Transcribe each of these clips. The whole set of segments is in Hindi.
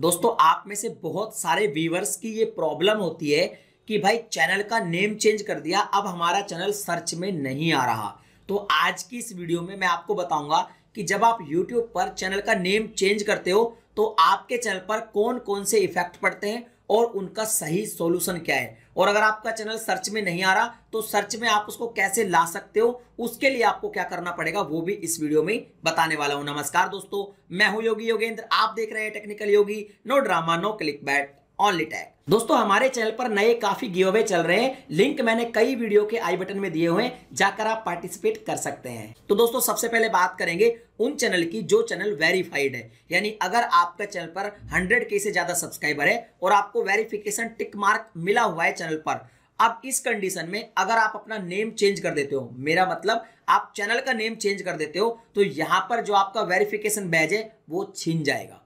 दोस्तों आप में से बहुत सारे व्यूवर्स की ये प्रॉब्लम होती है कि भाई चैनल का नेम चेंज कर दिया अब हमारा चैनल सर्च में नहीं आ रहा तो आज की इस वीडियो में मैं आपको बताऊंगा कि जब आप YouTube पर चैनल का नेम चेंज करते हो तो आपके चैनल पर कौन कौन से इफेक्ट पड़ते हैं और उनका सही सॉल्यूशन क्या है और अगर आपका चैनल सर्च में नहीं आ रहा तो सर्च में आप उसको कैसे ला सकते हो उसके लिए आपको क्या करना पड़ेगा वो भी इस वीडियो में बताने वाला हूं नमस्कार दोस्तों मैं हूं योगी योगेंद्र आप देख रहे हैं technical Yogi no drama no click bait only tag दोस्तों हमारे चैनल पर नए काफी गिवे चल रहे हैं लिंक मैंने कई वीडियो के आई बटन में दिए हुए जाकर आप पार्टिसिपेट कर सकते हैं तो दोस्तों सबसे पहले बात करेंगे उन चैनल की जो चैनल वेरीफाइड है यानी अगर आपका चैनल पर 100 के से ज्यादा सब्सक्राइबर है और आपको वेरिफिकेशन टिक मार्क मिला हुआ है चैनल पर अब इस कंडीशन में अगर आप अपना नेम चेंज कर देते हो मेरा मतलब आप चैनल का नेम चेंज कर देते हो तो यहां पर जो आपका वेरिफिकेशन बैज है वो छीन जाएगा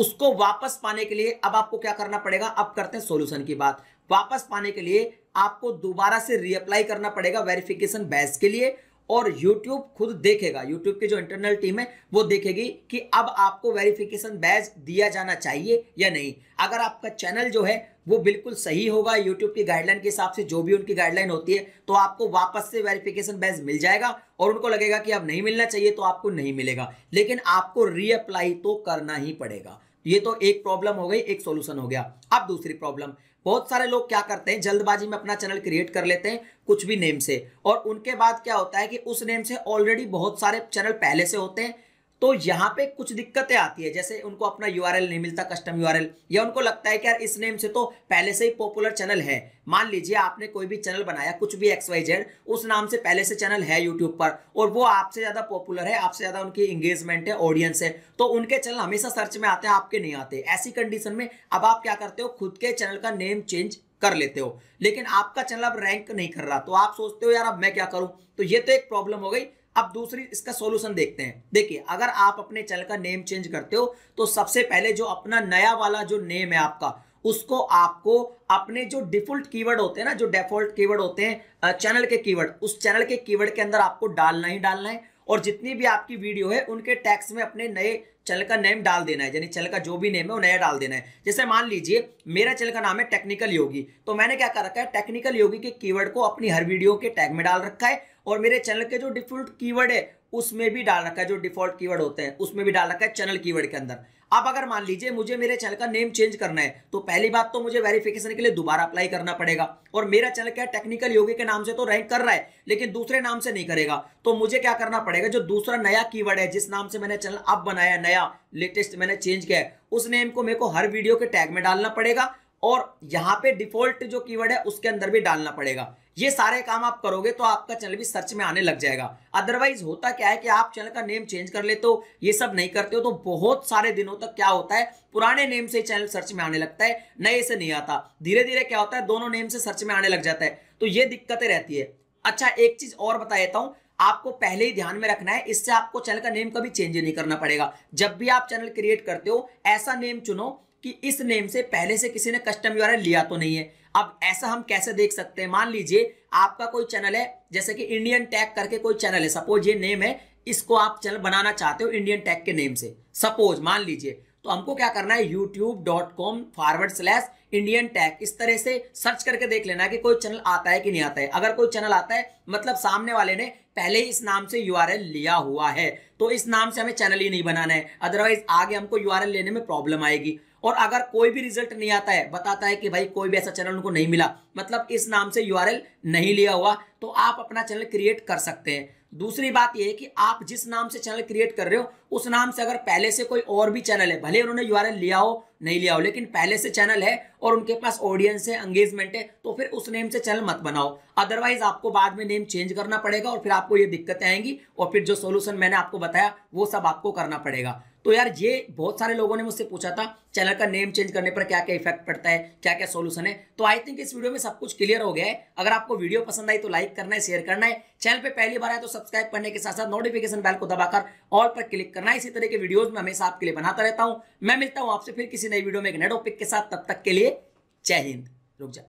उसको वापस पाने के लिए अब आपको क्या करना पड़ेगा अब करते हैं सोल्यूशन की बात वापस पाने के लिए आपको दोबारा से रीअप्लाई करना पड़ेगा वेरिफिकेशन बैच के लिए और YouTube खुद देखेगा YouTube की जो इंटरनल टीम है वो देखेगी कि अब आपको वेरिफिकेशन बैज दिया जाना चाहिए या नहीं अगर आपका चैनल जो है वो बिल्कुल सही होगा यूट्यूब की गाइडलाइन के हिसाब से जो भी उनकी गाइडलाइन होती है तो आपको वापस से वेरिफिकेशन बैज मिल जाएगा और उनको लगेगा कि अब नहीं मिलना चाहिए तो आपको नहीं मिलेगा लेकिन आपको रीअप्लाई तो करना ही पड़ेगा ये तो एक प्रॉब्लम हो गई एक सोल्यूशन हो गया अब दूसरी प्रॉब्लम बहुत सारे लोग क्या करते हैं जल्दबाजी में अपना चैनल क्रिएट कर लेते हैं कुछ भी नेम से और उनके बाद क्या होता है कि उस नेम से ऑलरेडी बहुत सारे चैनल पहले से होते हैं तो यहाँ पे कुछ दिक्कतें आती है जैसे उनको अपना यू नहीं मिलता कस्टम यू या उनको लगता है कि यार इस नेम से तो पहले से ही पॉपुलर चैनल है मान लीजिए आपने कोई भी चैनल बनाया कुछ भी एक्स वाई जेड उस नाम से पहले से चैनल है यूट्यूब पर और वो आपसे ज़्यादा पॉपुलर है आपसे ज़्यादा उनकी इंगेजमेंट है ऑडियंस है तो उनके चैनल हमेशा सर्च में आते हैं आपके नहीं आते ऐसी कंडीशन में अब आप क्या करते हो खुद के चैनल का नेम चेंज कर लेते हो लेकिन आपका चैनल अब रैंक नहीं कर रहा तो आप सोचते हो यार अब मैं क्या करूं तो ये तो एक प्रॉब्लम हो गई अब दूसरी इसका सॉल्यूशन देखते हैं देखिए अगर आप अपने चैनल का नेम चेंज करते हो तो सबसे पहले जो अपना नया वाला जो नेम है आपका उसको आपको अपने जो डिफॉल्ट कीवर्ड होते हैं ना जो डिफॉल्ट कीवर्ड होते हैं चैनल के कीवर्ड उस चैनल के कीवर्ड के अंदर आपको डालना ही डालना है और जितनी भी आपकी वीडियो है उनके टैक्स में अपने नए चैनल का नेम डाल देना है यानी चैनल का जो भी नेम है वो नया डाल देना है जैसे मान लीजिए मेरा चैनल का नाम है टेक्निकल योगी तो मैंने क्या कर रखा है टेक्निकल योगी के कीवर्ड को अपनी हर वीडियो के टैग में डाल रखा है और मेरे चैनल के जो डिफॉल्ट कीवर्ड है उसमें भी डाल रखा है जो डिफॉल्ट कीवर्ड होते हैं उसमें भी डाल रखा है चैनल कीवर्ड के अंदर आप अगर मान लीजिए मुझे मेरे चैनल का नेम चेंज करना है तो पहली बात तो मुझे वेरिफिकेशन के लिए दोबारा अप्लाई करना पड़ेगा और मेरा चैनल क्या टेक्निकल योगी के नाम से तो रैंक कर रहा है लेकिन दूसरे नाम से नहीं करेगा तो मुझे क्या करना पड़ेगा जो दूसरा नया की है जिस नाम से मैंने चैनल अब बनाया नया लेटेस्ट मैंने चेंज किया है उस नेम को मेरे को हर वीडियो के टैग में डालना पड़ेगा और यहाँ पे डिफॉल्ट जो कीवर्ड है उसके अंदर भी डालना पड़ेगा ये सारे काम आप करोगे तो आपका चैनल भी सर्च में आने लग जाएगा अदरवाइज होता क्या है कि आप चैनल का नेम चेंज कर लेते हो ये सब नहीं करते हो तो बहुत सारे दिनों तक क्या होता है पुराने नेम से चैनल सर्च में आने लगता है नए से नहीं आता धीरे धीरे क्या होता है दोनों नेम से सर्च में आने लग जाता है तो ये दिक्कतें रहती है अच्छा एक चीज और बता देता हूँ आपको पहले ही ध्यान में रखना है इससे आपको चैनल का नेम कभी चेंज नहीं करना पड़ेगा जब भी आप चैनल क्रिएट करते हो ऐसा नेम चुनो कि इस नेम से पहले से किसी ने कस्टम यू लिया तो नहीं है अब ऐसा हम कैसे देख सकते हैं मान लीजिए आपका कोई चैनल है जैसे कि इंडियन टैग करके कोई चैनल है सपोज ये नेम है इसको आप चैनल बनाना चाहते हो इंडियन टैग के नेम से सपोज मान लीजिए तो हमको क्या करना है YouTube dot com forward slash Indian tag इस तरह से सर्च करके देख लेना कि कोई चैनल आता है कि नहीं आता है अगर कोई चैनल आता है मतलब सामने वाले ने पहले ही इस नाम से यू लिया हुआ है तो इस नाम से हमें चैनल ही नहीं बनाना है अदरवाइज आगे हमको यू लेने में प्रॉब्लम आएगी और अगर कोई भी रिजल्ट नहीं आता है बताता है कि भाई कोई भी ऐसा चैनल उनको नहीं मिला मतलब इस नाम से यू नहीं लिया हुआ तो आप अपना चैनल क्रिएट कर सकते हैं दूसरी बात यह है कि आप जिस नाम से चैनल क्रिएट कर रहे हो उस नाम से अगर पहले से कोई और भी चैनल है भले उन्होंने यू लिया हो नहीं लिया हो लेकिन पहले से चैनल है और उनके पास ऑडियंस है एंगेजमेंट है तो फिर उस नेम से चैनल मत बनाओ अदरवाइज आपको बाद में नेम चेंज करना पड़ेगा और फिर आपको ये दिक्कतें आएंगी और फिर जो सोल्यूशन मैंने आपको बताया वो सब आपको करना पड़ेगा तो यार ये बहुत सारे लोगों ने मुझसे पूछा था चैनल का नेम चेंज करने पर क्या क्या इफेक्ट पड़ता है क्या क्या सोल्यूशन है तो आई थिंक इस वीडियो में सब कुछ क्लियर हो गया है अगर आपको वीडियो पसंद आई तो लाइक करना है शेयर करना है चैनल पे पहली बार आए तो सब्सक्राइब करने के साथ साथ नोटिफिकेशन बैल को दबाकर ऑल पर क्लिक करना है इसी तरह के वीडियोज में हमेशा आपके लिए बनाता रहता हूं मैं मिलता हूं आपसे फिर किसी नई वीडियो में एक नए टॉपिक के साथ तब तक के लिए जय हिंद रुक जाए